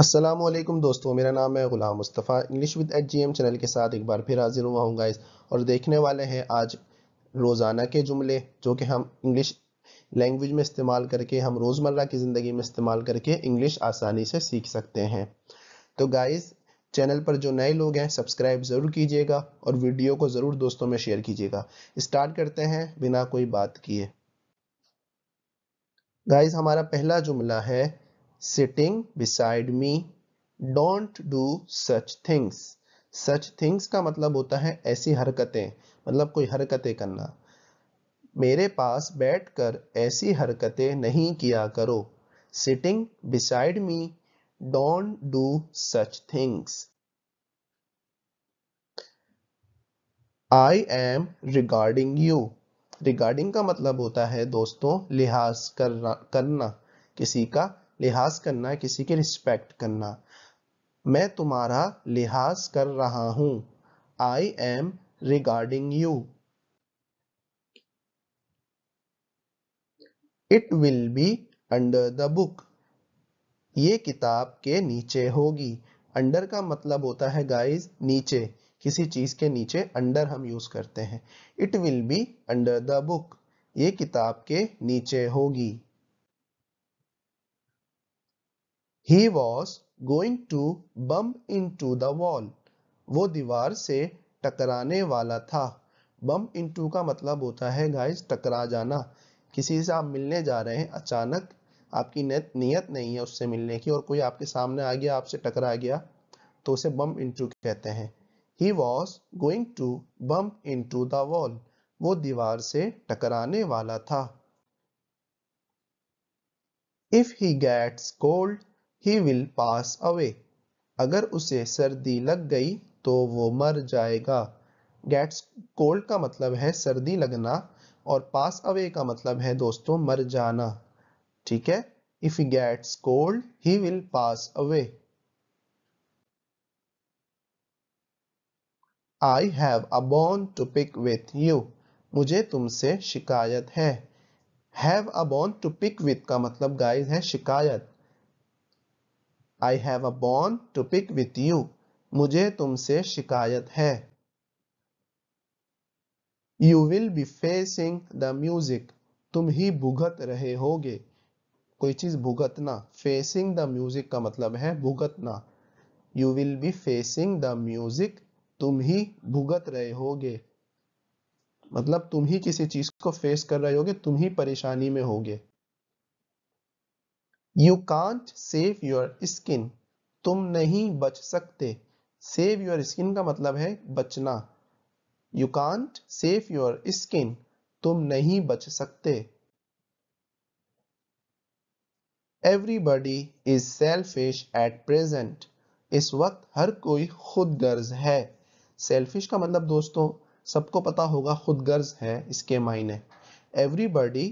असलम दोस्तों मेरा नाम है Ghulam Mustafa English with H G M channel के साथ एक बार फिर हाजिर हुआ हूँ गाइस और देखने वाले हैं आज रोज़ाना के जुमले जो कि हम इंग्लिश लैंग्वेज में इस्तेमाल करके हम रोज़मर्रा की ज़िंदगी में इस्तेमाल करके इंग्लिश आसानी से सीख सकते हैं तो गाइस चैनल पर जो नए लोग हैं सब्सक्राइब ज़रूर कीजिएगा और वीडियो को ज़रूर दोस्तों में शेयर कीजिएगा स्टार्ट करते हैं बिना कोई बात किए गाइस हमारा पहला जुमला है sitting beside me don't do such things such things का मतलब होता है ऐसी हरकतें मतलब कोई हरकतें करना मेरे पास बैठकर ऐसी हरकतें नहीं किया करो sitting beside me don't do such things I am regarding you regarding का मतलब होता है दोस्तों लिहाज करना करना किसी का लिहाज करना किसी की रिस्पेक्ट करना मैं तुम्हारा लिहाज कर रहा हूँ I am regarding you it will be under the book ये किताब के नीचे होगी अंडर का मतलब होता है गाइज नीचे किसी चीज के नीचे अंडर हम यूज करते हैं it will be under the book ये किताब के नीचे होगी he was going to bump into the wall वो दीवार से टकराने वाला था बम इन टू का मतलब होता है गाइज टकरा जाना किसी से आप मिलने जा रहे हैं अचानक आपकी नियत नियत नहीं है उससे मिलने की और कोई आपके सामने आ गया आपसे टकरा गया तो उसे बम इंटू कहते हैं he was going to bump into the wall वो दीवार से टकराने वाला था if he gets cold he will pass away अगर उसे सर्दी लग गई तो वो मर जाएगा गेट्स कोल्ड का मतलब है सर्दी लगना और पास अवे का मतलब है दोस्तों मर जाना ठीक है if gets cold he will pass away I have a bone to pick with you मुझे तुमसे शिकायत है have a bone to pick with का मतलब गाइस है शिकायत आई हैव अ बॉन टू पिक विथ यू मुझे तुमसे शिकायत है you will be facing the music तुम ही भुगत रहे होगे कोई चीज भुगतना फेसिंग द म्यूजिक का मतलब है भुगतना you will be facing the music तुम ही भुगत रहे होगे मतलब तुम ही किसी चीज को फेस कर रहे होगे तुम ही परेशानी में होगे you can't save your skin तुम नहीं बच सकते सेव योर स्किन का मतलब है बचना you can't save your skin तुम नहीं बच सकते everybody is selfish at present इस वक्त हर कोई खुद गर्ज है सेल्फिश का मतलब दोस्तों सबको पता होगा खुद गर्ज है इसके मायने everybody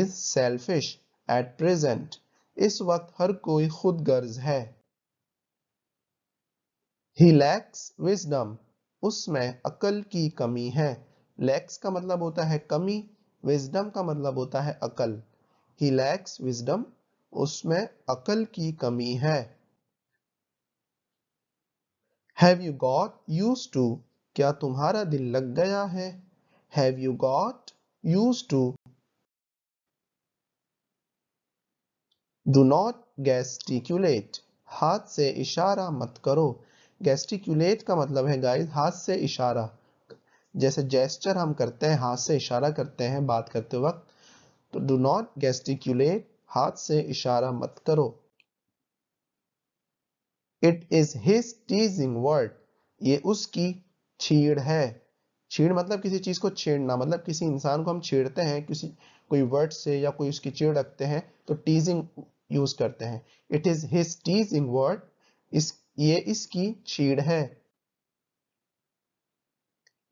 is selfish at present इस वक्त हर कोई खुद गर्ज है ही लैक्स विजडम उसमें अकल की कमी है लैक्स का मतलब होता है कमी विजडम का मतलब होता है अकल ही लैक्स विजडम उसमें अकल की कमी है Have you got used to क्या तुम्हारा दिल लग गया है Have you got used to do not gesticulate हाथ से इशारा मत करो गेस्टिकुलेट का मतलब है गाइस हाथ से इशारा जैसे जेस्टर हम करते हैं हाथ से इशारा करते हैं बात करते वक्त तो डू नॉट गैस्टिकुलेट हाथ से इशारा मत करो it is his teasing word ये उसकी छीड़ है छीड़ मतलब किसी चीज को छेड़ना मतलब किसी इंसान को हम छेड़ते हैं किसी कोई वर्ड से या कोई उसकी चीड़ रखते हैं तो टीजिंग यूज करते हैं it is his teasing word इस ये इसकी चीड़ है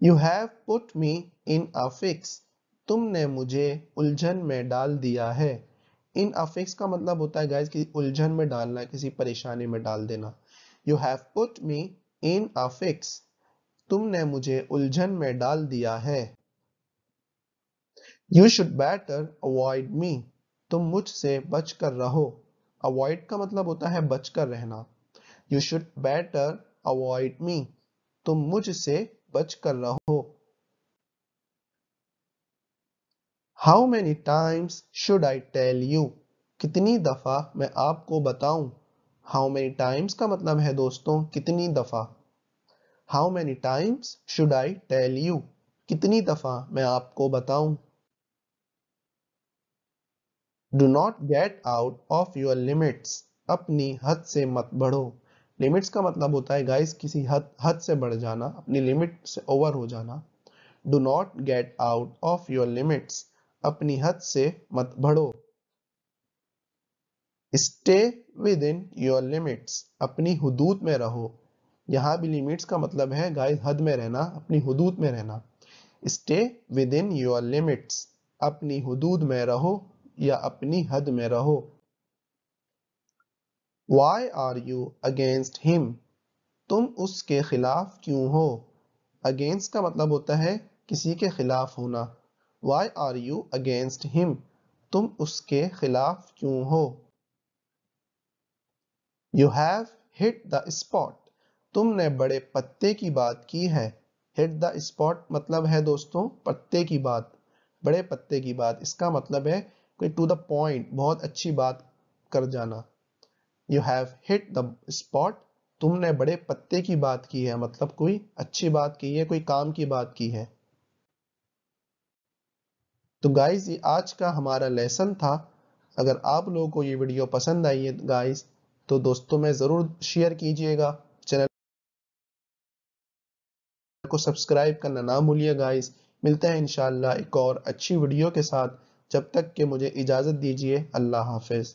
you have put me in a fix तुमने मुझे उलझन में डाल दिया है इन अफिक्स का मतलब होता है गाइज कि उलझन में डालना किसी परेशानी में डाल देना you have put me in a fix तुमने मुझे उलझन में डाल दिया है you should better avoid me तुम मुझसे बच कर रहो अवॉइड का मतलब होता है बच कर रहना you should better avoid me तुम मुझसे बच कर रहो how many times should I tell you कितनी दफा मैं आपको बताऊं हाउ मैनी टाइम्स का मतलब है दोस्तों कितनी दफा how many times should I tell you कितनी दफा मैं आपको बताऊं do not get out of your limits अपनी हद से मत बढ़ो लिमिट्स का मतलब होता है गाइस किसी हद हद से बढ़ जाना अपनी लिमिट से ओवर हो जाना do not get out of your limits अपनी हद से मत बढ़ो stay within your limits अपनी हदूद में रहो यहाँ भी लिमिट्स का मतलब है गाइस हद में रहना अपनी हदूद में रहना stay within your limits अपनी हदूद में रहो या अपनी हद में रहो why are you against him तुम उसके खिलाफ क्यों हो अगेंस्ट का मतलब होता है किसी के खिलाफ होना why are you against him तुम उसके खिलाफ क्यों हो you have hit the spot तुमने बड़े पत्ते की बात की है हिट द स्पॉट मतलब है दोस्तों पत्ते की बात बड़े पत्ते की बात इसका मतलब है कोई टू द पॉइंट बहुत अच्छी बात कर जाना you have hit the spot तुमने बड़े पत्ते की बात की है मतलब कोई अच्छी बात की है कोई काम की बात की है तो गाइज ये आज का हमारा लेसन था अगर आप लोगों को ये वीडियो पसंद आई है गाइज तो दोस्तों में ज़रूर शेयर कीजिएगा चैनल को सब्सक्राइब करना ना भूलिए गाइज मिलते हैं इंशाल्लाह एक और अच्छी वीडियो के साथ जब तक कि मुझे इजाज़त दीजिए अल्लाह हाफिज़